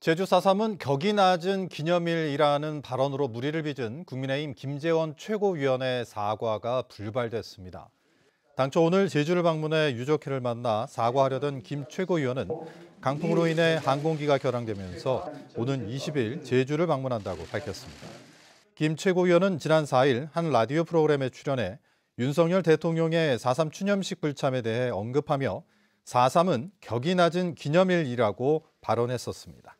제주 4.3은 격이 낮은 기념일이라는 발언으로 무리를 빚은 국민의힘 김재원 최고위원의 사과가 불발됐습니다. 당초 오늘 제주를 방문해 유족회를 만나 사과하려던 김 최고위원은 강풍으로 인해 항공기가 결항되면서 오는 20일 제주를 방문한다고 밝혔습니다. 김 최고위원은 지난 4일 한 라디오 프로그램에 출연해 윤석열 대통령의 4.3 추념식 불참에 대해 언급하며 4.3은 격이 낮은 기념일이라고 발언했었습니다.